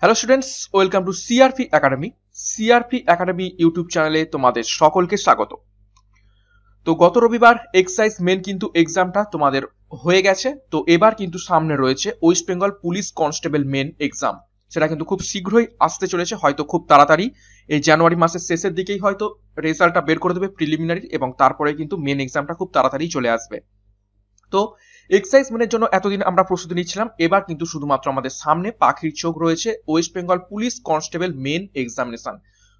hello students welcome to CRP academy CRP academy YouTube চ্যানেলে তোমাদের সকলকে স্বাগত তো গত রবিবার এক্সাইজ মেন কিন্তু এক্সামটা তোমাদের হয়ে গেছে তো এবার কিন্তু সামনে রয়েছে West Bengal police constable main exam সেটা কিন্তু খুব শীঘ্রই আসতে চলেছে হয়তো খুব তাড়াতাড়ি এই জানুয়ারি মাসের শেষের দিকেই হয়তো রেজাল্টটা বের করে দেবে প্রিলিমিনারি এবং তারপরে কিন্তু মেন এক্সামটা খুব তাড়াতাড়ি চলে আসবে তো এক্সাইজ মেনের জন্য এতদিন আমরা প্রস্তুতি নিচ্ছিলাম এবার কিন্তু শুধুমাত্র আমাদের সামনে পাখির চোখ রয়েছে West Bengal police constable main examination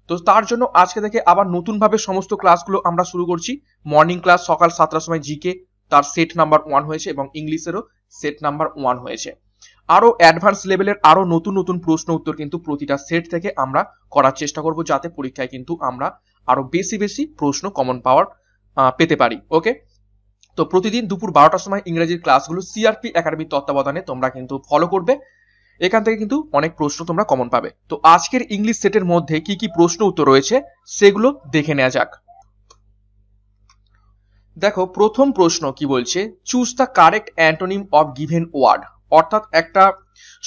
তো তার জন্য আজকে থেকে আবার নতুনভাবে সমস্ত ক্লাসগুলো আমরা শুরু করছি মর্নিং ক্লাস সকাল সাতটার সময় জিকে তার সেট নাম্বার ওয়ান হয়েছে এবং ইংলিশেরও সেট নাম্বার ওয়ান হয়েছে আরও অ্যাডভান্স লেভেলের আরও নতুন নতুন প্রশ্ন উত্তর কিন্তু প্রতিটা সেট থেকে আমরা করার চেষ্টা করব যাতে পরীক্ষায় কিন্তু আমরা আরও বেশি বেশি প্রশ্ন কমন পাওয়ার পেতে পারি ওকে তো প্রতিদিন দুপুর বারোটার সময় ইংরেজির ক্লাসগুলো সিআরপি একাডেমির তত্ত্বাবধানে তোমরা কিন্তু ফলো করবে এখান থেকে কিন্তু অনেক প্রশ্ন তোমরা কমন পাবে তো আজকের ইংলিশ সেটের মধ্যে কি কি প্রশ্ন উত্তর রয়েছে সেগুলো দেখে নেওয়া যাক দেখো প্রথম প্রশ্ন কি বলছে choose the correct antonym of given word অর্থাৎ একটা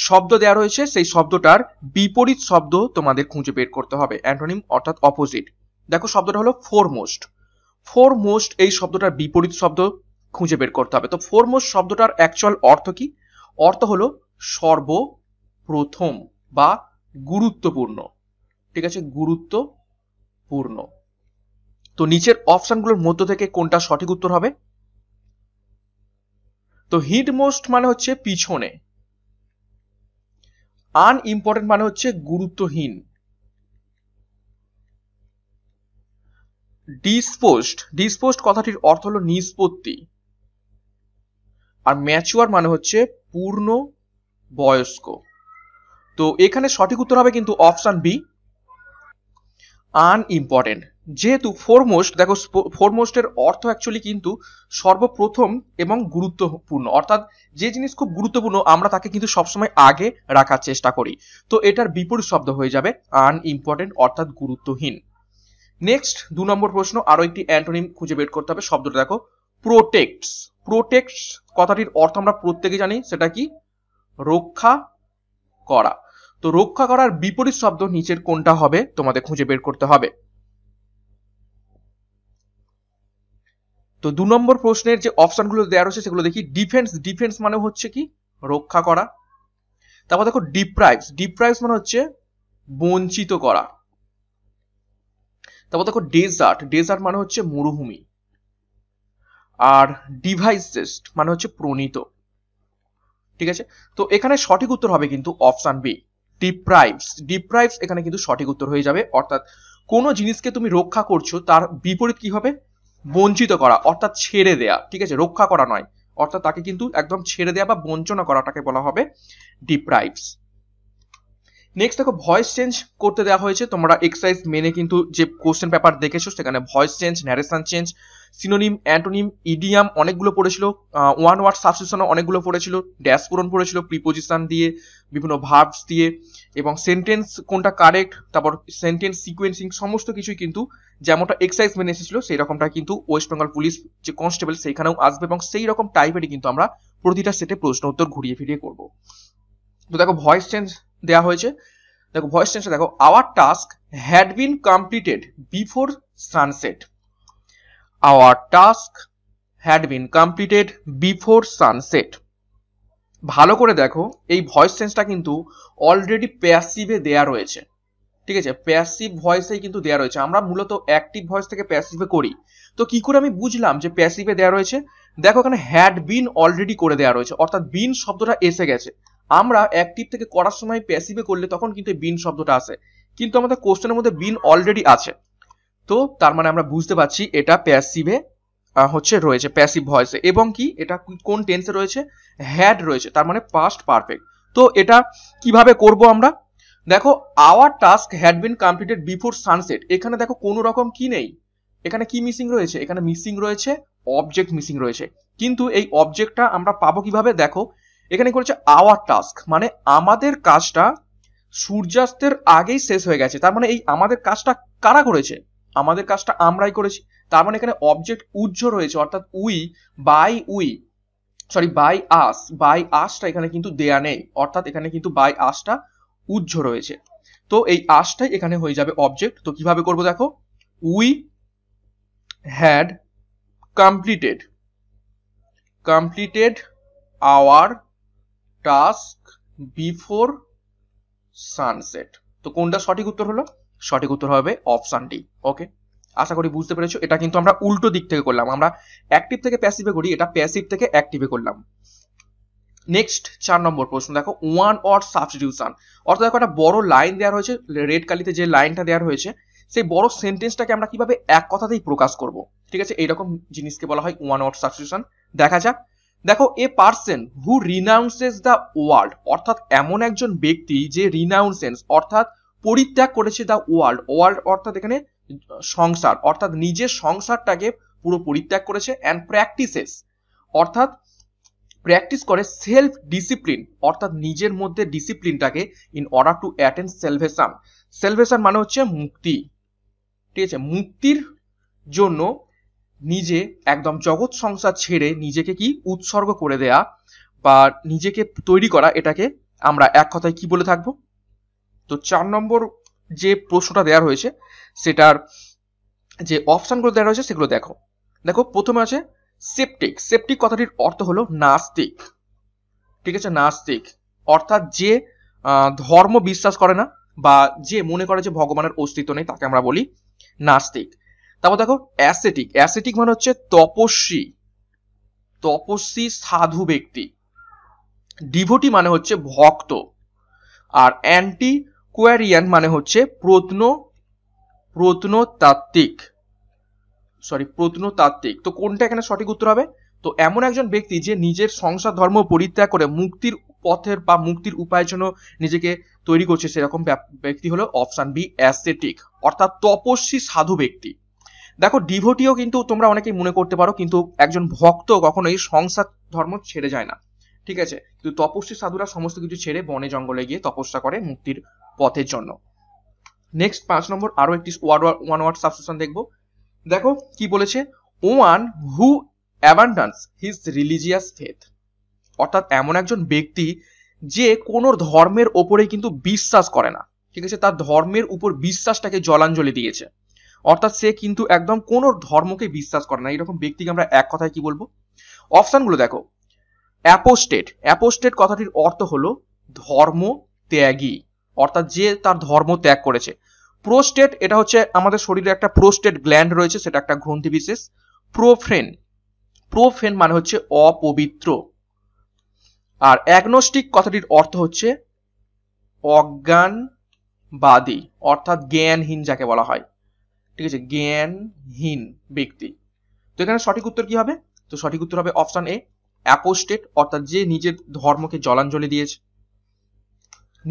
শব্দ দেওয়া রয়েছে সেই শব্দটার বিপরীত শব্দ তোমাদের খুঁজে বের করতে হবে অ্যান্টোনিম অর্থাৎ অপোজিট দেখো শব্দটা হলো ফোরমোস্ট মোস্ট ফোরমোস্ট এই শব্দটার বিপরীত শব্দ খুঁজে বের করতে হবে তো ফোরমোস্ট শব্দটার অ্যাকচুয়াল অর্থ কি অর্থ হলো সর্বপ্রথম বা গুরুত্বপূর্ণ ঠিক আছে গুরুত্বপূর্ণ তো নিচের অপশনগুলোর মধ্য থেকে কোনটা সঠিক উত্তর হবে তো হিডমোস্ট মানে হচ্ছে পিছনে আন ইম্পর্টেন্ট মানে হচ্ছে গুরুত্বহীন ডিসপোস্ট ডিসপোস্ট কথাটির অর্থ হলো নিষ্পত্তি আর ম্যাচুয়ার মানে হচ্ছে পূর্ণ বয়স্ক তো এখানে সঠিক উত্তর হবে কিন্তু অপশান বি আনইম্পর্টেন্ট যেহেতু ফোরমোস্ট দেখো ফোরমোস্টের অর্থ অ্যাকচুয়ালি কিন্তু সর্বপ্রথম এবং গুরুত্বপূর্ণ অর্থাৎ যে জিনিস খুব গুরুত্বপূর্ণ আমরা তাকে কিন্তু সবসময় আগে রাখার চেষ্টা করি তো এটার বিপরীত শব্দ হয়ে যাবে আনইম্পর্টেন্ট অর্থাৎ গুরুত্বহীন নেক্সট দু নম্বর প্রশ্ন আরো একটি অ্যান্টোনিম খুঁজে বের করতে হবে শব্দটা দেখো প্রোটেক্টস প্রোটেক্ট কথাটির অর্থ আমরা প্রত্যেকে জানি সেটা কি রক্ষা করা তো রক্ষা করার বিপরীত শব্দ নিচের কোনটা হবে তোমাদের খুঁজে বের করতে হবে তো দু নম্বর প্রশ্নের যে অপশনগুলো দেওয়া রয়েছে সেগুলো দেখি ডিফেন্স ডিফেন্স মানে হচ্ছে কি রক্ষা করা তারপর দেখো ডিপ্রাইভস ডিপ্রাইভস মানে হচ্ছে বঞ্চিত করা তারপর দেখো ডেজার্ট ডেজার্ট মানে হচ্ছে মরুভূমি আর ডিভাইসেস্ট মানে হচ্ছে প্রণীত ঠিক আছে তো এখানে সঠিক উত্তর হবে কিন্তু অপশান বি ডিপ্রাইভস ডিপ্রাইভস এখানে কিন্তু সঠিক উত্তর হয়ে যাবে অর্থাৎ কোনো জিনিসকে তুমি রক্ষা করছো তার বিপরীত কি হবে বঞ্চিত করা অর্থাৎ ছেড়ে দেয়া ঠিক আছে রক্ষা করা নয় অর্থাৎ তাকে কিন্তু একদম ছেড়ে দেয়া বা বঞ্চনা করাটাকে বলা হবে ডিপ্রাইভস নেক্সট দেখো ভয়েস চেঞ্জ করতে দেওয়া হয়েছে তোমরা এক্সারসাইজ মেনে কিন্তু যে কোশ্চেন পেপার দেখেছো সেখানে voice change narration change synonym antonym idiom অনেকগুলো পড়েছিল ওয়ান ওয়ার্ড সাবস্টিটিউশনও অনেকগুলো পড়েছিল ড্যাশ পূরণ পড়েছিল প্রিপোজিশন দিয়ে বিভিন্ন ভার্বস দিয়ে এবং সেন্টেন্স কোনটা কারেক্ট তারপর সেন্টেন্স সিকোয়েন্সিং সমস্ত কিছুই কিন্তু যেমনটা এক্সারসাইজ মেনে এসেছিল সেই রকমটা কিন্তু ওয়েস্ট বেঙ্গল পুলিশ যে কনস্টেবল সেইখানেও আসবে এবং সেই রকম টাইপেরই কিন্তু আমরা প্রতিটা সেটে প্রশ্ন উত্তর ঘুরিয়ে ফিরিয়ে করব তো দেখো ভয়েস চেঞ্জ দেয়া হয়েছে দেখো ভয়েস চেঞ্জটা দেখো our task had been completed before sunset our task had been completed before sunset ভালো করে দেখো এই ভয়েস টেন্সটা কিন্তু অলরেডি প্যাসিভে দেয়া রয়েছে ঠিক আছে প্যাসিভ ভয়েসেই কিন্তু দেয়া রয়েছে আমরা মূলত অ্যাক্টিভ ভয়েস থেকে প্যাসিভে করি তো কি করে আমি বুঝলাম যে প্যাসিভে দেয়া রয়েছে দেখো এখানে হ্যাড বিন অলরেডি করে দেয়া রয়েছে অর্থাৎ বিন শব্দটা এসে গেছে আমরা অ্যাক্টিভ থেকে করার সময় প্যাসিভে করলে তখন কিন্তু বিন শব্দটা আসে কিন্তু আমাদের কোশ্চেনের মধ্যে বিন অলরেডি আছে তো তার মানে আমরা বুঝতে পারছি এটা প্যাসিভে হচ্ছে রয়েছে প্যাসিভ ভয়েসে এবং কি এটা কোন টেন্সে রয়েছে হ্যাড রয়েছে তার মানে পাস্ট পারফেক্ট তো এটা কিভাবে করব আমরা দেখো our task had been completed before sunset এখানে দেখো কোনো রকম কি নেই এখানে কি মিসিং রয়েছে এখানে মিসিং রয়েছে অবজেক্ট মিসিং রয়েছে কিন্তু এই অবজেক্টটা আমরা পাবো কিভাবে দেখো এখানে করেছে আওয়ার টাস্ক মানে আমাদের কাজটা সূর্যাস্তের আগেই শেষ হয়ে গেছে তার মানে এই আমাদের কাজটা কারা করেছে আমাদের কাজটা আমরাই করেছি তার মানে এখানে অবজেক্ট উজ্জ রয়েছে অর্থাৎ we by we sorry by us by আসটা এখানে কিন্তু দেয়া নেই অর্থাৎ এখানে কিন্তু বাই আসটা উজ্জ রয়েছে তো এই আসটাই এখানে হয়ে যাবে অবজেক্ট তো কিভাবে করব দেখো we had completed completed our task before sunset তো কোনটা সঠিক উত্তর হলো সঠিক উত্তর হবে অপশন ডি ওকে আশা করি বুঝতে পেরেছো এটা কিন্তু আমরা উল্টো দিক থেকে করলাম আমরা অ্যাক্টিভ থেকে প্যাসিভে করি এটা প্যাসিভ থেকে অ্যাক্টিভে করলাম নেক্সট চার নম্বর প্রশ্ন দেখো ওয়ান অর সাবস্টিটিউশন অর্থাৎ দেখো একটা বড় লাইন দেওয়া হয়েছে রেড কালিতে যে লাইনটা দেওয়া হয়েছে সেই বড় সেন্টেন্সটাকে আমরা কিভাবে এক কথাতেই প্রকাশ করব ঠিক আছে এইরকম জিনিসকে বলা হয় ওয়ান অর সাবস্টিটিউশন দেখা যাক দেখো a person who renounces the world অর্থাৎ এমন একজন ব্যক্তি যে রিনাউন্সেন্স অর্থাৎ পরিত্যাগ করেছে দ্য ওয়ার্ল্ড ওয়ার্ল্ড অর্থাৎ এখানে সংসার অর্থাৎ নিজের সংসারটাকে পুরো পরিত্যাগ করেছে অ্যান্ড প্র্যাকটিসেস অর্থাৎ প্র্যাকটিস করে সেলফ ডিসিপ্লিন অর্থাৎ নিজের মধ্যে ডিসিপ্লিনটাকে in order to attend salvation salvation মানে হচ্ছে মুক্তি ঠিক আছে মুক্তির জন্য নিজে একদম জগৎ সংসার ছেড়ে নিজেকে কি উৎসর্গ করে দেয়া বা নিজেকে তৈরি করা এটাকে আমরা এক কথায় কি বলে থাকবো তো চার নম্বর যে প্রশ্নটা দেওয়া হয়েছে সেটার যে অপশানগুলো দেওয়া হয়েছে সেগুলো দেখো দেখো প্রথমে আছে সেপটিক সেপটিক কথাটির অর্থ হলো নাস্তিক ঠিক আছে নাস্তিক অর্থাৎ যে ধর্ম বিশ্বাস করে না বা যে মনে করে যে ভগবানের অস্তিত্ব নেই তাকে আমরা বলি নাস্তিক তারপর দেখো অ্যাসেটিক অ্যাসেটিক মানে হচ্ছে তপস্বী তপস্বী সাধু ব্যক্তি ডিভোটি মানে হচ্ছে ভক্ত আর অ্যান্টি কোয়ারিয়ান মানে হচ্ছে প্রত্ন প্রত্নতাত্ত্বিক সরি প্রত্নতাত্ত্বিক তো কোনটা এখানে সঠিক উত্তর হবে তো এমন একজন ব্যক্তি যে নিজের সংসার ধর্ম পরিত্যাগ করে মুক্তির পথের বা মুক্তির উপায়ের জন্য নিজেকে তৈরি করছে সেরকম ব্যক্তি হলো অপশন বি অ্যাসেটিক অর্থাৎ তপস্বী সাধু ব্যক্তি দেখো ডিভোটিও কিন্তু তোমরা অনেকেই মনে করতে পারো কিন্তু একজন ভক্ত কখনোই সংসার ধর্ম ছেড়ে যায় না ঠিক আছে কিন্তু তপস্বী সাধুরা সমস্ত কিছু ছেড়ে বনে জঙ্গলে গিয়ে তপস্যা করে মুক্তির পথের জন্য নেক্সট পাঁচ নম্বর আরো একটি ওয়ার্ড ওয়ান ওয়ার্ড সাবস্টিটিউশন দেখবো দেখো কি বলেছে one who abandons his religious faith অর্থাৎ এমন একজন ব্যক্তি যে কোনো ধর্মের ওপরে কিন্তু বিশ্বাস করে না ঠিক আছে তার ধর্মের উপর বিশ্বাসটাকে জলাঞ্জলি দিয়েছে অর্থাৎ সে কিন্তু একদম কোনো ধর্মকে বিশ্বাস করে না এরকম ব্যক্তিকে আমরা এক কথায় কি বলবো অপশানগুলো দেখো অ্যাপোস্টেট অ্যাপোস্টেট কথাটির অর্থ হলো ধর্ম ত্যাগী অর্থাৎ যে তার ধর্ম ত্যাগ করেছে প্রোস্টেট এটা হচ্ছে আমাদের শরীরে একটা প্রোস্টেট গ্ল্যান্ড রয়েছে সেটা একটা গ্রন্থি বিশেষ প্রোফ্রেন প্রোফেন মানে হচ্ছে অপবিত্র আর অ্যাগনোস্টিক কথাটির অর্থ হচ্ছে অজ্ঞানবাদী অর্থাৎ জ্ঞানহীন যাকে বলা হয় ঠিক আছে জ্ঞানহীন ব্যক্তি তো এখানে সঠিক উত্তর কি হবে তো সঠিক উত্তর হবে অপশন এ অ্যাপোস্টেট অর্থাৎ যে নিজের ধর্মকে জলাঞ্জলি দিয়েছে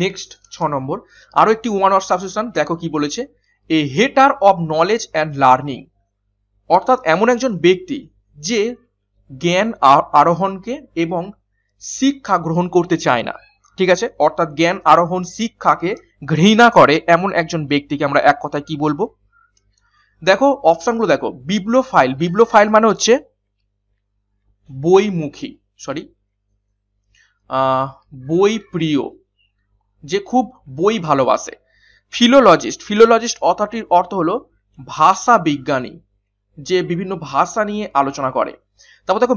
নেক্সট ছ নম্বর আরও একটি ওয়ান অফ সাবসেশন দেখো কি বলেছে a hater of knowledge and learning অর্থাৎ এমন একজন ব্যক্তি যে জ্ঞান আরোহণকে এবং শিক্ষা গ্রহণ করতে চায় না ঠিক আছে অর্থাৎ জ্ঞান আরোহণ শিক্ষাকে ঘৃণা করে এমন একজন ব্যক্তিকে আমরা এক কথায় কি বলবো দেখো অপশনগুলো দেখো বিব্লো ফাইল বিব্লো ফাইল মানে হচ্ছে বইমুখী সরি বই প্রিয় যে খুব বই ভালোবাসে ফিলোলজিস্ট ফিলোলজিস্ট অর্থটির অর্থ হলো ভাষা বিজ্ঞানী যে বিভিন্ন ভাষা নিয়ে আলোচনা করে তারপর দেখো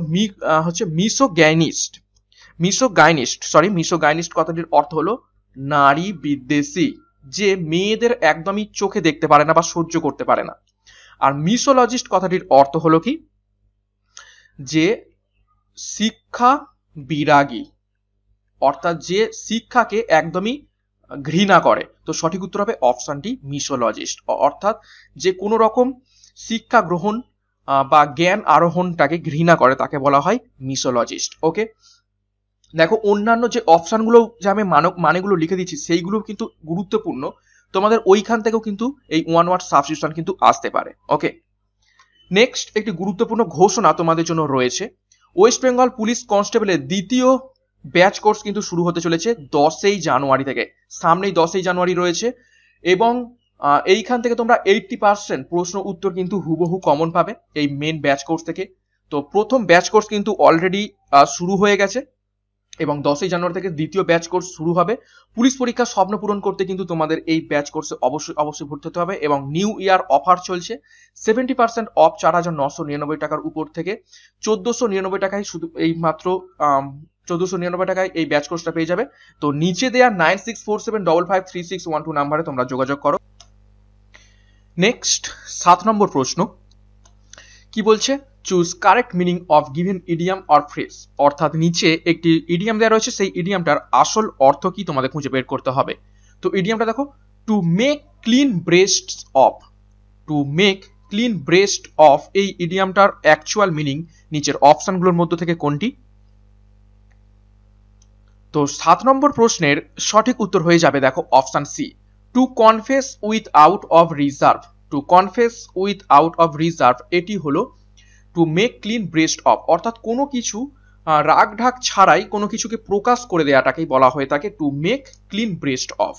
হচ্ছে misogynist misogynist sorry misogynist কথাটির অর্থ হলো নারী বিদ্বেষী যে মেয়েদের একদমই চোখে দেখতে পারে না বা সহ্য করতে পারে না আর মিসোলজিস্ট কথাটির অর্থ হলো কি যে শিক্ষা বিরাগী অর্থাৎ যে শিক্ষাকে একদমই ঘৃণা করে তো সঠিক উত্তর হবে অপশনটি মিসোলজিস্ট অর্থাৎ যে কোনো রকম শিক্ষা গ্রহণ বা জ্ঞান আরোহণটাকে ঘৃণা করে তাকে বলা হয় মিসোলজিস্ট ওকে দেখো অন্যান্য যে অপশানগুলো যে আমি মানক মানেগুলো লিখে দিচ্ছি সেইগুলো কিন্তু গুরুত্বপূর্ণ তোমাদের ওইখান থেকেও কিন্তু এই ওয়ান ওয়ার্ড সাবস্ক্রিপশন কিন্তু আসতে পারে ওকে নেক্সট একটি গুরুত্বপূর্ণ ঘোষণা তোমাদের জন্য রয়েছে ওয়েস্ট বেঙ্গল পুলিশ কনস্টেবলের দ্বিতীয় ব্যাচ কোর্স কিন্তু শুরু হতে চলেছে দশই জানুয়ারি থেকে সামনেই দশই জানুয়ারি রয়েছে এবং এইখান থেকে তোমরা এইটটি পার্সেন্ট প্রশ্ন উত্তর কিন্তু হুবহু কমন পাবে এই মেন ব্যাচ কোর্স থেকে তো প্রথম ব্যাচ কোর্স কিন্তু অলরেডি শুরু হয়ে গেছে এবং দশই জানুয়ারি থেকে দ্বিতীয় ব্যাচ কোর্স শুরু হবে পুলিশ পরীক্ষার স্বপ্ন পূরণ করতে কিন্তু তোমাদের এই ব্যাচ কোর্সে অবশ্যই অবশ্যই ভর্তি হতে হবে এবং নিউ ইয়ার অফার চলছে সেভেন্টি পার্সেন্ট অফ চার হাজার নশো নিরানব্বই টাকার উপর থেকে চোদ্দশো নিরানব্বই টাকায় শুধু এই মাত্র চোদ্দশো নিরানব্বই টাকায় এই ব্যাচ কোর্সটা পেয়ে যাবে তো নিচে দেয়া nine six four seven double five three six one two নাম্বারে তোমরা যোগাযোগ করো নেক্সট সাত নম্বর প্রশ্ন কি বলছে choose correct meaning of given idiom or phrase অর্থাৎ নিচে একটি ইডিয়াম দেওয়া রয়েছে সেই ইডিয়ামটার আসল অর্থ কি তোমাদের খুঁজে বের করতে হবে তো ইডিয়ামটা দেখো to make clean breast of to make clean breast of এই ইডিয়ামটার অ্যাকচুয়াল মিনিং নিচের অপশনগুলোর মধ্যে থেকে কোনটি তো সাত নম্বর প্রশ্নের সঠিক উত্তর হয়ে যাবে দেখো option C to confess without of reserve to confess without of reserve এটি হলো to make clean breast of অর্থাৎ কোনো কিছু রাগ ঢাক ছাড়াই কোনো কিছুকে প্রকাশ করে দেওয়াটাকেই বলা হয়ে থাকে to make clean breast of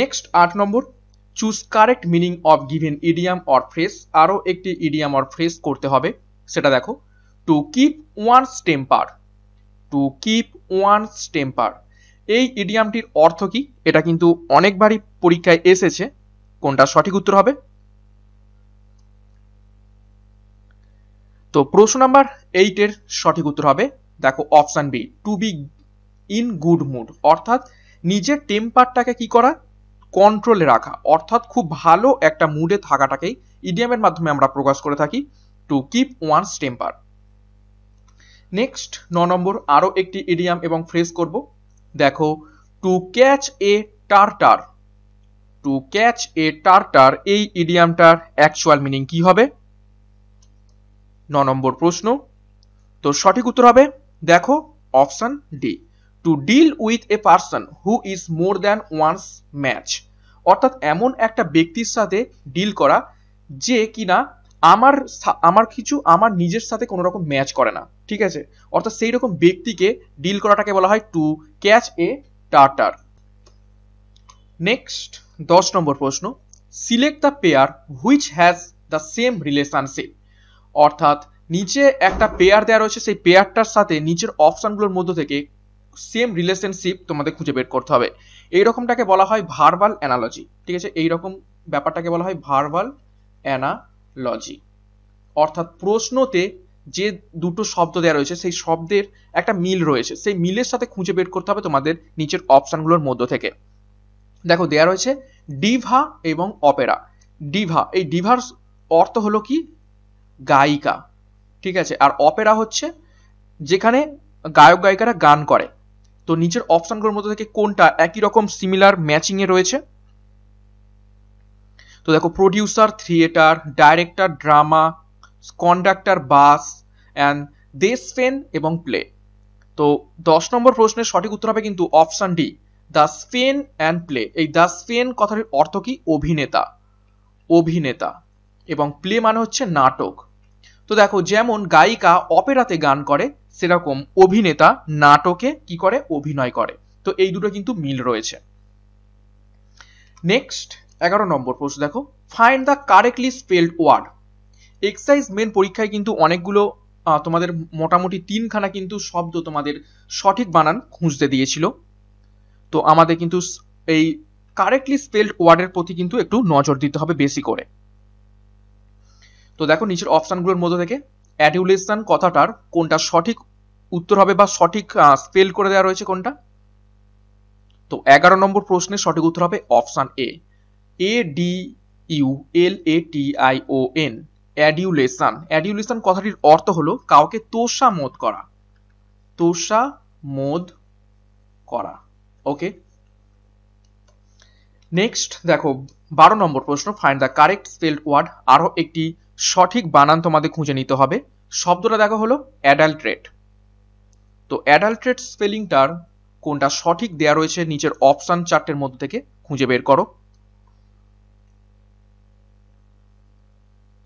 next আট নম্বর choose correct meaning of given idiom or phrase আরও একটি ইডিয়াম অর ফ্রেস করতে হবে সেটা দেখো to keep one temper to keep one temper এই ইডিয়ামটির অর্থ কি এটা কিন্তু অনেকবারই পরীক্ষায় এসেছে কোনটা সঠিক উত্তর হবে তো প্রশ্ন নাম্বার এইটের সঠিক উত্তর হবে দেখো option B to be in good mood অর্থাৎ নিজের টেম্পারটাকে কি করা কন্ট্রোলে রাখা অর্থাৎ খুব ভালো একটা মুডে থাকাটাকেই ইডিয়ামের মাধ্যমে আমরা প্রকাশ করে থাকি to keep one's temper next ন নম্বর আরও একটি ইডিয়াম এবং ফ্রেজ করব দেখো to catch a tartar to catch a tartar এই ইডিয়ামটার অ্যাকচুয়াল মিনিং কি হবে ন নম্বর প্রশ্ন তো সঠিক উত্তর হবে দেখো option D to deal with a person who is more than one's match অর্থাৎ এমন একটা ব্যক্তির সাথে ডিল করা যে কিনা আমার আমার কিছু আমার নিজের সাথে কোনো রকম ম্যাচ করে না ঠিক আছে অর্থাৎ সেই রকম ব্যক্তিকে ডিল করাটাকে বলা হয় to catch a tartar next দশ নম্বর প্রশ্ন select the pair which has the same relationship অর্থাৎ নিচে একটা পেয়ার দেওয়া রয়েছে সেই পেয়ারটার সাথে নিচের অপশানগুলোর মধ্য থেকে সেম রিলেশনশিপ তোমাদের খুঁজে বের করতে হবে এই রকমটাকে বলা হয় ভার্বাল অ্যানালজি ঠিক আছে এই রকম ব্যাপারটাকে বলা হয় ভার্বাল অ্যানালজি অর্থাৎ প্রশ্নতে যে দুটো শব্দ দেওয়া রয়েছে সেই শব্দের একটা মিল রয়েছে সেই মিলের সাথে খুঁজে বের করতে হবে তোমাদের নিচের অপশানগুলোর মধ্য থেকে দেখো দেয়া রয়েছে ডিভা এবং অপেরা ডিভা এই ডিভার অর্থ হলো কি গায়িকা ঠিক আছে আর অপেরা হচ্ছে যেখানে গায়ক গায়িকারা গান করে তো নিচের অপশনগুলোর মধ্যে থেকে কোনটা একই রকম সিমিলার ম্যাচিংয়ে রয়েছে তো দেখো producer theatre director drama conductor bus and দেশ ফেন এবং প্লে তো দশ নম্বর প্রশ্নের সঠিক উত্তর হবে কিন্তু option D the span and play এই দ্য স্পেন কথাটির অর্থ কি অভিনেতা অভিনেতা এবং প্লে মানে হচ্ছে নাটক তো দেখো যেমন গায়িকা অপেরাতে গান করে সেরকম অভিনেতা নাটকে কি করে অভিনয় করে তো এই দুটো কিন্তু মিল রয়েছে নেক্সট এগারো নম্বর প্রশ্ন দেখো find the correctly spelled word exercise main পরীক্ষায় কিন্তু অনেকগুলো তোমাদের মোটামুটি তিনখানা কিন্তু শব্দ তোমাদের সঠিক বানান খুঁজতে দিয়েছিল তো আমাদের কিন্তু এই কারেক্টলি স্পেল্ড ওয়ার্ডের প্রতি কিন্তু একটু নজর দিতে হবে বেশি করে তো দেখো নিচের অপশানগুলোর মধ্যে থেকে অ্যাডিউলেশন কথাটার কোনটা সঠিক উত্তর হবে বা সঠিক স্পেল করে দেওয়া রয়েছে কোনটা তো এগারো নম্বর প্রশ্নের সঠিক উত্তর হবে option A A D U L A T I O N adulation adulation কথাটির অর্থ হলো কাউকে তোষা মোদ করা তোষা মোদ করা ওকে নেক্সট দেখো বারো নম্বর প্রশ্ন find the correct spelled word আরও একটি সঠিক বানান তোমাদের খুঁজে নিতে হবে শব্দটা দেখা হলো অ্যাডাল্ট্রেট তো অ্যাডাল্ট্রেট স্পেলিংটার কোনটা সঠিক দেয়া রয়েছে নিচের অপশান চারটের মধ্যে থেকে খুঁজে বের করো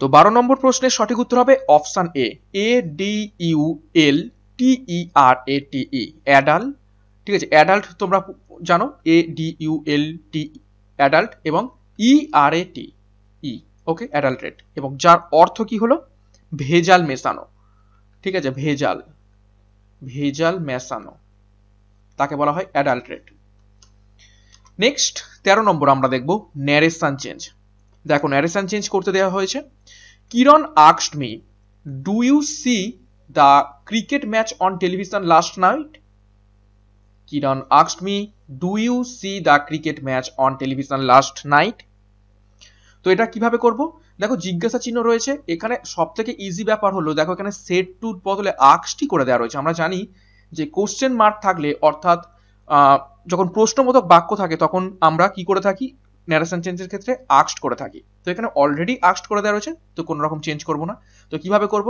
তো বারো নম্বর প্রশ্নের সঠিক উত্তর হবে option A A D U L T E R A T E adult ঠিক আছে অ্যাডাল্ট তোমরা জানো A D U L T adult এবং ই আর এ টি ওকে অ্যাডাল্ট্রেট এবং যার অর্থ কি হলো ভেজাল মেশানো ঠিক আছে ভেজাল ভেজাল মেশানো তাকে বলা হয় অ্যাডাল্ট্রেট নেক্সট তেরো নম্বর আমরা দেখব ন্যারেশন চেঞ্জ দেখো ন্যারেশন চেঞ্জ করতে দেওয়া হয়েছে কিরণ আক্সড me do you see the cricket match on television last night Kiran আক্সড me do you see the cricket match on television last night তো এটা কিভাবে করব দেখো জিজ্ঞাসা চিহ্ন রয়েছে এখানে সব থেকে ইজি ব্যাপার হলো দেখো এখানে সেট টুর বদলে আক্সটি করে দেওয়া রয়েছে আমরা জানি যে কোশ্চেন মার্ক থাকলে অর্থাৎ যখন প্রশ্নমূলক বাক্য থাকে তখন আমরা কি করে থাকি ন্যারেশন চেঞ্জের ক্ষেত্রে আক্সড করে থাকি তো এখানে অলরেডি আক্সড করে দেওয়া রয়েছে তো কোনো রকম চেঞ্জ করব না তো কিভাবে করব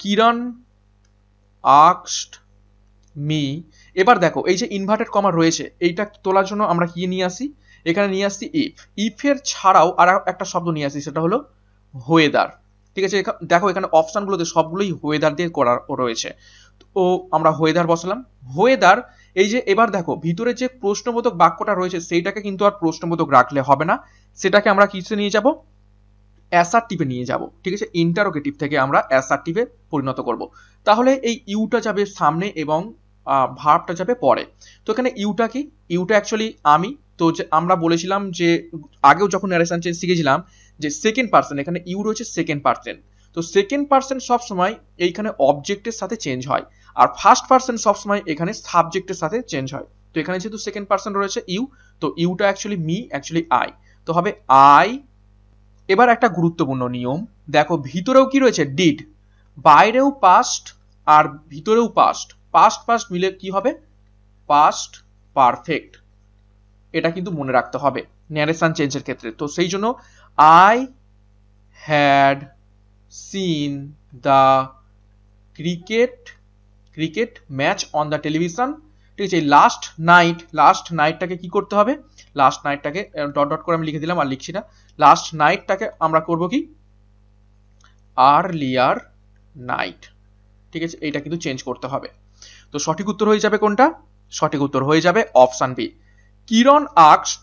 কিরণ আক্সড মি এবার দেখো এই যে ইনভার্টেড কমা রয়েছে এইটা তোলার জন্য আমরা কি নিয়ে আসি এখানে নিয়ে আসছি ইফ ইফের ছাড়াও আর একটা শব্দ নিয়ে আসছি সেটা হলো হোয়েদার ঠিক আছে দেখো এখানে অপশানগুলোতে সবগুলোই ওয়েদার দিয়ে করা রয়েছে তো আমরা ওয়েদার বসালাম হোয়েদার এই যে এবার দেখো ভিতরে যে প্রশ্নবোধক বাক্যটা রয়েছে সেইটাকে কিন্তু আর প্রশ্নবোধক রাখলে হবে না সেটাকে আমরা কিছু নিয়ে যাব টিপে নিয়ে যাব ঠিক আছে ইন্টারোগেটিভ থেকে আমরা টিপে পরিণত করব তাহলে এই ইউটা যাবে সামনে এবং ভাবটা যাবে পরে তো এখানে ইউটা কি ইউটা অ্যাকচুয়ালি আমি তো যে আমরা বলেছিলাম যে আগেও যখন ন্যারেশন চেঞ্জ শিখেছিলাম যে সেকেন্ড পার্সন এখানে ইউ রয়েছে সেকেন্ড পার্সন তো সেকেন্ড পার্সন সবসময় এইখানে অবজেক্টের সাথে চেঞ্জ হয় আর ফার্স্ট পার্সন সবসময় এখানে সাবজেক্টের সাথে চেঞ্জ হয় তো এখানে যেহেতু সেকেন্ড পার্সন রয়েছে ইউ তো ইউটা অ্যাকচুয়ালি মি অ্যাকচুয়ালি আই তো হবে আই এবার একটা গুরুত্বপূর্ণ নিয়ম দেখো ভিতরেও কি রয়েছে ডিড বাইরেও পাস্ট আর ভিতরেও পাস্ট পাস্ট পাস্ট মিলে কি হবে পাস্ট পারফেক্ট এটা কিন্তু মনে রাখতে হবে ন্যারেশন চেঞ্জের ক্ষেত্রে তো সেই জন্য I had seen the cricket cricket match on the television ঠিক আছে লাস্ট নাইট লাস্ট নাইটটাকে কি করতে হবে লাস্ট নাইটটাকে ডট ডট করে আমি লিখে দিলাম আর লিখছি না লাস্ট নাইটটাকে আমরা করব কি আর্লিয়ার নাইট ঠিক আছে এইটা কিন্তু চেঞ্জ করতে হবে তো সঠিক উত্তর হয়ে যাবে কোনটা সঠিক উত্তর হয়ে যাবে অপশান বি কিরণ আক্সড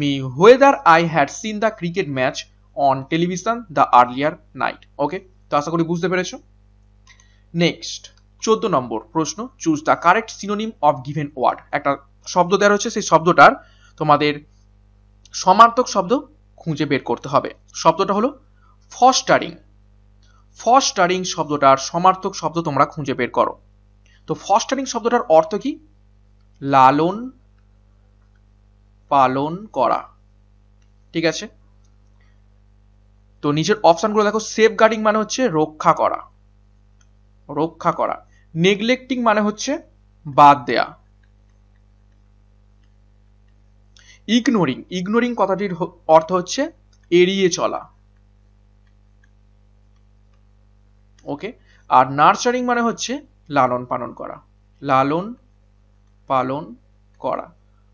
me whether I had seen the cricket match on television the earlier night okay তো আশা করি বুঝতে পেরেছো নেক্সট চোদ্দ নম্বর প্রশ্ন choose the correct synonym of given word একটা শব্দ দেওয়া হচ্ছে সেই শব্দটার তোমাদের সমার্থক শব্দ খুঁজে বের করতে হবে শব্দটা হলো ফস্টারিং ফস্টারিং শব্দটার সমার্থক শব্দ তোমরা খুঁজে বের করো তো ফস্টারিং শব্দটার অর্থ কি লালন পালন করা ঠিক আছে তো নিচের অপশানগুলো দেখো সেফ গার্ডিং মানে হচ্ছে রক্ষা করা রক্ষা করা নেগলেক্টিং মানে হচ্ছে বাদ দেয়া ইগনোরিং ইগনোরিং কথাটির অর্থ হচ্ছে এড়িয়ে চলা ওকে আর নার্সারিং মানে হচ্ছে লালন পালন করা লালন পালন করা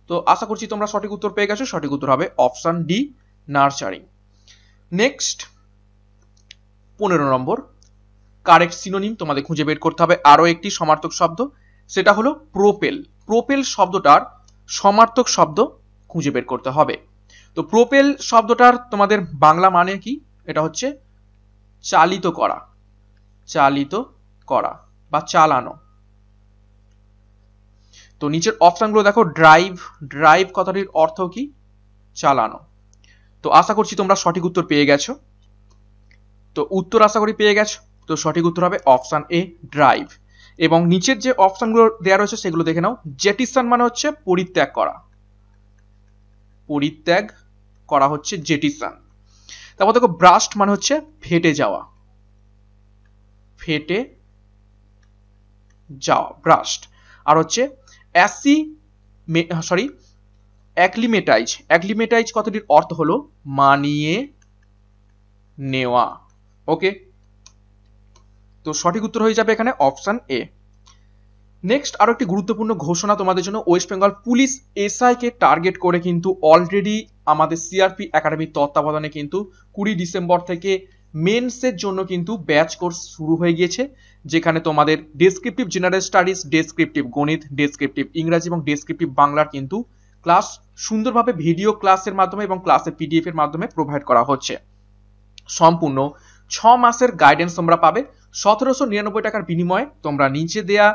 তো আশা করছি তোমরা সঠিক উত্তর পেয়ে গেছো সঠিক উত্তর হবে অপশান ডি নার্সারিং নেক্সট পনেরো নম্বর কারেক্ট সিনোনিম তোমাদের খুঁজে বের করতে হবে আরও একটি সমার্থক শব্দ সেটা হলো প্রোপেল প্রোপেল শব্দটার সমার্থক শব্দ খুঁজে বের করতে হবে তো প্রোপেল শব্দটার তোমাদের বাংলা মানে কি এটা হচ্ছে চালিত করা চালিত করা বা চালানো তো নিচের অপশনগুলো দেখো ড্রাইভ ড্রাইভ কথাটির অর্থ কি চালানো তো আশা করছি তোমরা সঠিক উত্তর পেয়ে গেছো তো উত্তর আশা করি পেয়ে গেছো তো সঠিক উত্তর হবে অপশান এ ড্রাইভ এবং নিচের যে অপশনগুলো দেওয়া রয়েছে সেগুলো দেখে নাও জেটিসান মানে হচ্ছে পরিত্যাগ করা পরিত্যাগ করা হচ্ছে জেটিসান তারপর দেখো ব্রাস্ট মানে হচ্ছে ফেটে যাওয়া ফেটে যাওয়া ব্রাস্ট আর হচ্ছে অ্যাসি সরি অ্যাক্লিমেটাইজ অ্যাক্লিমেটাইজ কথাটির অর্থ হলো মানিয়ে নেওয়া ওকে তো সঠিক উত্তর হয়ে যাবে এখানে অপশান এ নেক্সট আরও একটি গুরুত্বপূর্ণ ঘোষণা তোমাদের জন্য ওয়েস্ট বেঙ্গল পুলিশ এসআইকে টার্গেট করে কিন্তু অলরেডি আমাদের সিআরপি একাডেমির তত্ত্বাবধানে কিন্তু কুড়ি ডিসেম্বর থেকে মেন্সের জন্য কিন্তু ব্যাচ কোর্স শুরু হয়ে গিয়েছে যেখানে তোমাদের ডেসক্রিপটিভ জেনারেল স্টাডিজ ডেসক্রিপটিভ গণিত ডেসক্রিপটিভ ইংরাজি এবং ডেসক্রিপটিভ বাংলার কিন্তু ক্লাস সুন্দরভাবে ভিডিও ক্লাসের মাধ্যমে এবং ক্লাসের পিডিএফ এর মাধ্যমে প্রোভাইড করা হচ্ছে সম্পূর্ণ ছ মাসের গাইডেন্স তোমরা পাবে সতেরোশো নিরানব্বই টাকার বিনিময়ে তোমরা নিচে দেয়া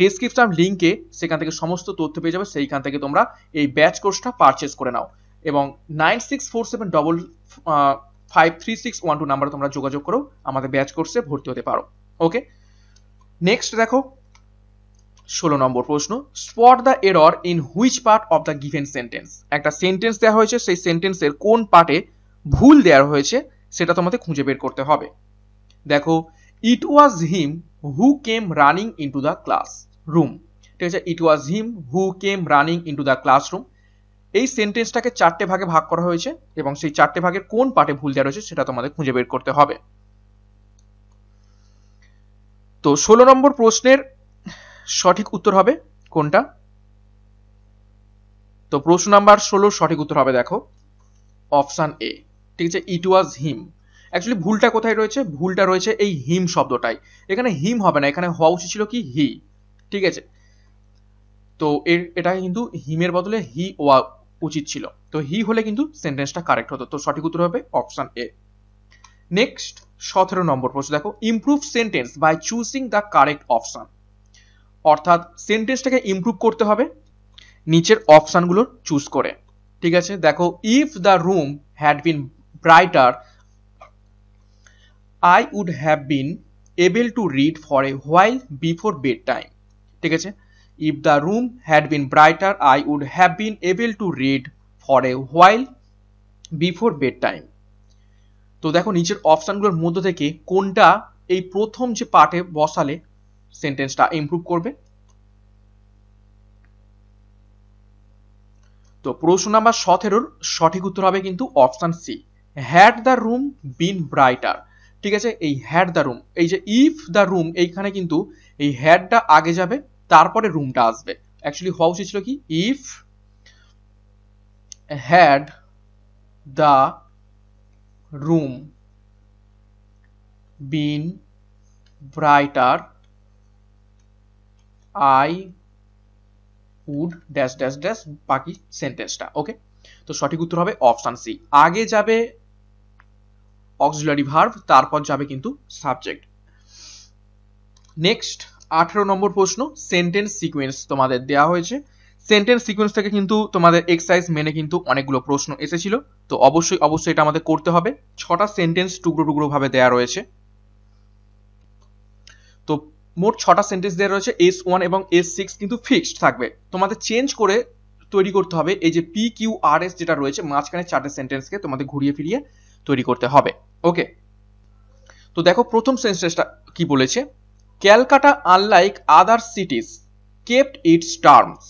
ডেসক্রিপশন লিঙ্কে সেখান থেকে সমস্ত তথ্য পেয়ে যাবে সেইখান থেকে তোমরা এই ব্যাচ কোর্সটা পারচেস করে নাও এবং nine six four seven double five three six one two নাম্বারে তোমরা যোগাযোগ করো আমাদের ব্যাচ কোর্সে ভর্তি হতে পারো ওকে নেক্সট দেখো ষোলো নম্বর প্রশ্ন spot the error in which part of the given sentence একটা সেন্টেন্স দেওয়া হয়েছে সেই সেন্টেন্সের কোন পার্টে ভুল দেওয়া হয়েছে সেটা তোমাকে খুঁজে বের করতে হবে দেখো it was him who came running in to the class room ঠিক আছে it was him who came running in to the classroom এই সেন্টেন্সটাকে চারটে ভাগে ভাগ করা হয়েছে এবং সেই চারটে ভাগের কোন পার্টে ভুল দেওয়া রয়েছে সেটা তোমাদের খুঁজে বের করতে হবে তো ষোলো নম্বর প্রশ্নের সঠিক উত্তর হবে কোনটা তো প্রশ্ন নাম্বার ষোলোর সঠিক উত্তর হবে দেখো অপশান এ ঠিক আছে ইট ওয়াজ হিম অ্যাকচুয়ালি ভুলটা কোথায় রয়েছে ভুলটা রয়েছে এই হিম শব্দটাই এখানে হিম হবে না এখানে হওয়া উচিত ছিল কি হি ঠিক আছে তো এর এটা কিন্তু হিমের বদলে হি ওয়া উচিত ছিল তো হি হলে কিন্তু সেন্টেন্সটা কারেক্ট হতো তো সঠিক উত্তর হবে অপশন এ নেক্সট সতেরো নম্বর প্রশ্ন দেখো improve sentence by choosing the correct option অর্থাৎ সেন্টেন্সটাকে ইমপ্রুভ করতে হবে নিচের অপশানগুলো চুজ করে ঠিক আছে দেখো if the room had been brighter I would have been able to read for a while before bed time ঠিক আছে if the room had been brighter I would have been been to read for a while before bed time তো দেখো নিচের অপশানগুলোর মধ্যে থেকে কোনটা এই প্রথম যে পার্টে বসালে সেন্টেন্সটা ইম্প্রুভ করবে তো প্রশ্ন নাম্বার সতেরোর সঠিক উত্তর হবে কিন্তু option C had the room been brighter ঠিক আছে এই হ্যাড দ্য রুম এই যে ইফ দ্য রুম এইখানে কিন্তু এই হ্যাডটা আগে যাবে তারপরে রুমটা আসবে অ্যাকচুয়ালি হওয়া উচিত ছিল কি if had the room been brighter I would dash dash dash বাকি সেন্টেন্সটা ওকে তো সঠিক উত্তর হবে অপশান সি আগে যাবে অক্সিলারি ভার্ভ তারপর যাবে কিন্তু সাবজেক্ট নেক্সট আঠেরো নম্বর প্রশ্ন সেন্টেন্স সিকোয়েন্স তোমাদের দেওয়া হয়েছে সেন্টেন্স সিকোয়েন্স থেকে কিন্তু তোমাদের এক্সারসাইজ মেনে কিন্তু অনেকগুলো প্রশ্ন এসেছিল তো অবশ্যই অবশ্যই এটা আমাদের করতে হবে ছটা সেন্টেন্স টুকরো টুকরো ভাবে দেওয়া রয়েছে তো মোট ছটা সেন্টেন্স দেওয়া রয়েছে এস ওয়ান এবং এস সিক্স কিন্তু ফিক্সড থাকবে তোমাদের চেঞ্জ করে তৈরি করতে হবে এই যে পি কিউ আর এস যেটা রয়েছে মাঝখানে চারটে সেন্টেন্সকে তোমাদের ঘুরিয়ে ফিরিয়ে তৈরি করতে হবে ওকে তো দেখো প্রথম সেন্টেন্সটা কি বলেছে Calcutta unlike other cities kept it trams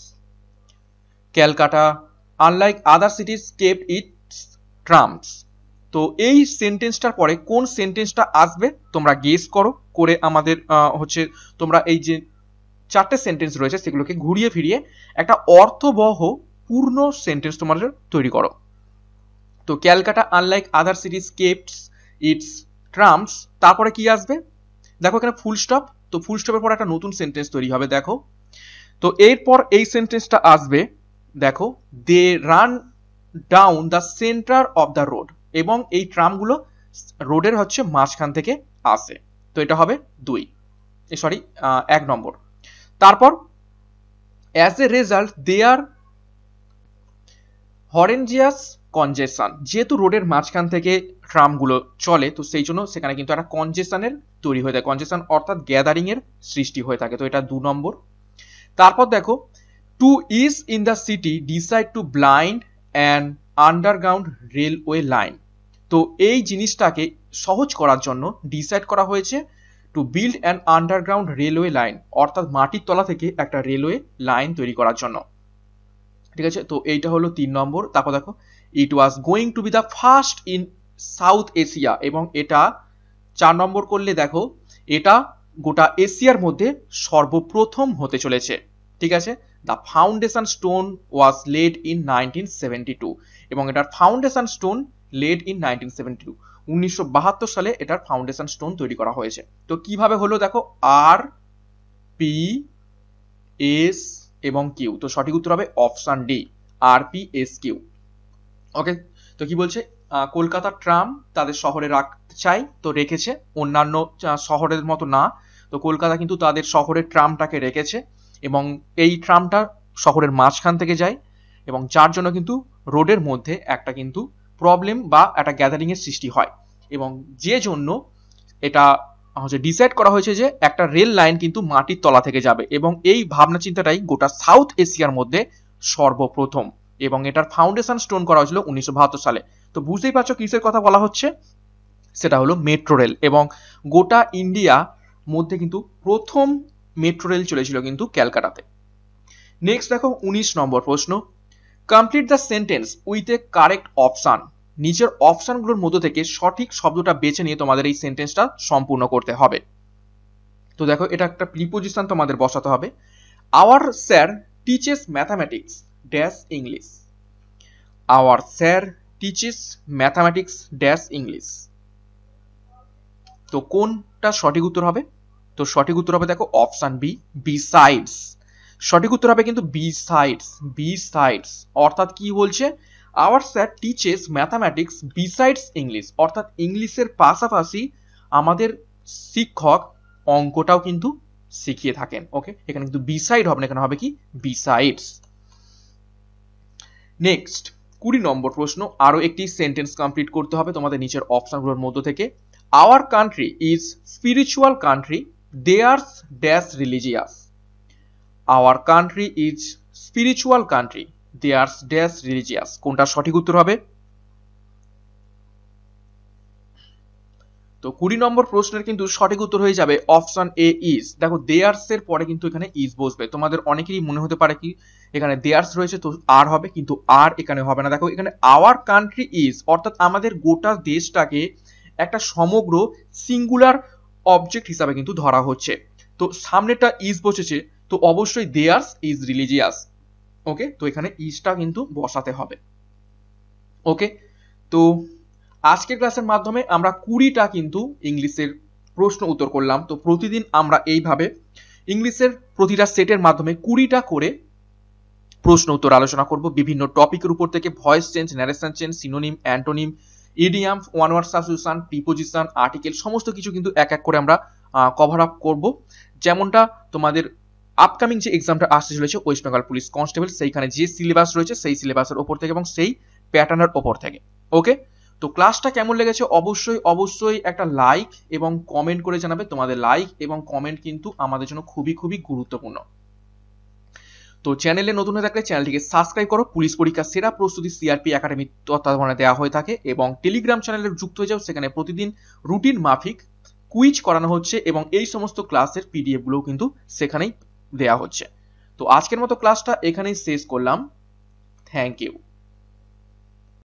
Calcutta unlike other cities kept it trams তো এই সেন্টেন্সটার পরে কোন সেন্টেন্সটা আসবে তোমরা গেস করো করে আমাদের হচ্ছে তোমরা এই যে চারটে সেন্টেন্স রয়েছে সেগুলোকে ঘুরিয়ে ফিরিয়ে একটা অর্থবহ পূর্ণ সেন্টেন্স তোমাদের তৈরি করো তো Calcutta unlike other cities keeps its trams তারপরে কি আসবে দেখো এখানে ফুল স্টপ তো ফুল স্টপের পর একটা নতুন সেন্টেন্স তৈরি হবে দেখো তো এরপর এই সেন্টেন্সটা আসবে দেখো they run down the centre of the road এবং এই ট্রামগুলো রোডের হচ্ছে মাঝখান থেকে আসে তো এটা হবে দুই সরি এক নম্বর তারপর অ্যাজ এ রেজাল্ট দে আর হরেঞ্জিয়াস কনজেশন যেহেতু রোডের মাঝখান থেকে ট্রামগুলো চলে তো সেই জন্য সেখানে কিন্তু একটা কনজেশনের তৈরি হয়ে থাকে কনজেশন অর্থাৎ গ্যাদারিং এর সৃষ্টি হয়ে থাকে তো এটা দু নম্বর তারপর দেখো to ease in the city decide to blind and underground railway line তো এই জিনিসটাকে সহজ করার জন্য ডিসাইড করা হয়েছে to build an underground railway line অর্থাৎ মাটির তলা থেকে একটা রেলওয়ে লাইন তৈরি করার জন্য ঠিক আছে তো এইটা হলো তিন নম্বর তারপর দেখো it was going to be the first in South Asia এবং এটা চার নম্বর করলে দেখো এটা গোটা এশিয়ার মধ্যে সর্বপ্রথম হতে চলেছে ঠিক আছে the foundation stone was laid in nineteen seventy two এবং এটার foundation stone laid in nineteen seventy two উনিশশো বাহাত্তর সালে এটার ফাউন্ডেশন স্টোন তৈরি করা হয়েছে তো কিভাবে হলো দেখো আর পি এস এবং কিউ তো সঠিক উত্তর হবে option D R P S Q okay তো কি বলছে কলকাতা ট্রাম তাদের শহরে রাখ চাই তো রেখেছে অন্যান্য শহরের মতো না তো কলকাতা কিন্তু তাদের শহরের ট্রামটাকে রেখেছে এবং এই ট্রামটা শহরের মাঝখান থেকে যায় এবং যার জন্য কিন্তু রোডের মধ্যে একটা কিন্তু প্রবলেম বা একটা গ্যাদারিংয়ের সৃষ্টি হয় এবং যে জন্য এটা হচ্ছে ডিসাইড করা হয়েছে যে একটা রেল লাইন কিন্তু মাটির তলা থেকে যাবে এবং এই ভাবনা চিন্তাটাই গোটা সাউথ এশিয়ার মধ্যে সর্বপ্রথম এবং এটার ফাউন্ডেশন স্টোন করা হয়েছিল উনিশশো সালে তো বুঝতেই পারছো কিসের কথা বলা হচ্ছে সেটা হলো মেট্রো রেল এবং গোটা ইন্ডিয়া মধ্যে কিন্তু প্রথম মেট্রো রেল চলেছিল কিন্তু ক্যালকাটাতে নেক্সট দেখো উনিশ নম্বর প্রশ্ন complete the sentence with a correct option নিজের অপশানগুলোর মধ্যে থেকে সঠিক শব্দটা বেছে নিয়ে তোমাদের এই সেন্টেন্সটা সম্পূর্ণ করতে হবে তো দেখো এটা একটা প্রিপোজিশন তোমাদের বসাতে হবে our sir teaches mathematics dash English our sir teaches mathematics dash English তো কোনটা সঠিক উত্তর হবে তো সঠিক উত্তর হবে দেখো অপশান বি বি সাইডস সঠিক উত্তর হবে কিন্তু বি সাইডস বি সাইডস অর্থাৎ কি বলছে our sir teaches mathematics besides English অর্থাৎ ইংলিশের পাশাপাশি আমাদের শিক্ষক অঙ্কটাও কিন্তু শিখিয়ে থাকেন ওকে এখানে কিন্তু বিসাইড হবে না এখানে হবে কি বিসাইডস নেক্সট কুড়ি নম্বর প্রশ্ন আরও একটি সেন্টেন্স কমপ্লিট করতে হবে তোমাদের নিচের অপশানগুলোর মধ্য থেকে our country is spiritual country theirs dash religious our country is spiritual country theirs dash religious কোনটা সঠিক উত্তর হবে তো কুড়ি নম্বর প্রশ্নের কিন্তু সঠিক উত্তর হয়ে যাবে অপশন এ ইজ দেখো দেয়ার্স এর পরে কিন্তু এখানে ইজ বসবে তোমাদের অনেকেরই মনে হতে পারে কি এখানে দেয়ার্স রয়েছে তো আর হবে কিন্তু আর এখানে হবে না দেখো এখানে আওয়ার কান্ট্রি ইজ অর্থাৎ আমাদের গোটা দেশটাকে একটা সমগ্র সিঙ্গুলার অবজেক্ট হিসাবে কিন্তু ধরা হচ্ছে তো সামনেটা ইজ বসেছে তো অবশ্যই দেয়ার্স ইজ রিলিজিয়াস ওকে তো এখানে ইজটা কিন্তু বসাতে হবে ওকে তো আজকের ক্লাসের মাধ্যমে আমরা কুড়িটা কিন্তু ইংলিশের প্রশ্ন উত্তর করলাম তো প্রতিদিন আমরা এইভাবে ইংলিশের প্রতিটা সেটের মাধ্যমে কুড়িটা করে প্রশ্ন উত্তর আলোচনা করব বিভিন্ন টপিকের উপর থেকে voice change narration change synonym antonym idiom one word substitution preposition article সমস্ত কিছু কিন্তু এক এক করে আমরা কভার আপ করব যেমনটা তোমাদের আপকামিং যে এক্সামটা আসতে চলেছে ওয়েস্ট বেঙ্গল পুলিশ কনস্টেবল সেইখানে যে সিলেবাস রয়েছে সেই সিলেবাসের ওপর থেকে এবং সেই প্যাটার্নের ওপর থেকে ওকে তো ক্লাসটা কেমন লেগেছে অবশ্যই অবশ্যই একটা লাইক এবং কমেন্ট করে জানাবে তোমাদের লাইক এবং কমেন্ট কিন্তু আমাদের জন্য খুবই খুবই গুরুত্বপূর্ণ তো চ্যানেলে নতুন হয়ে থাকলে চ্যানেলটিকে সাবস্ক্রাইব করো পুলিশ পরীক্ষার সেরা প্রস্তুতি সিআরপি একাডেমি তত্ত্বাবধানে দেওয়া হয়ে থাকে এবং টেলিগ্রাম চ্যানেলে যুক্ত হয়ে যাও সেখানে প্রতিদিন রুটিন মাফিক কুইজ করানো হচ্ছে এবং এই সমস্ত ক্লাসের পিডিএফগুলোও কিন্তু সেখানেই দেওয়া হচ্ছে তো আজকের মতো ক্লাসটা এখানেই শেষ করলাম থ্যাংক ইউ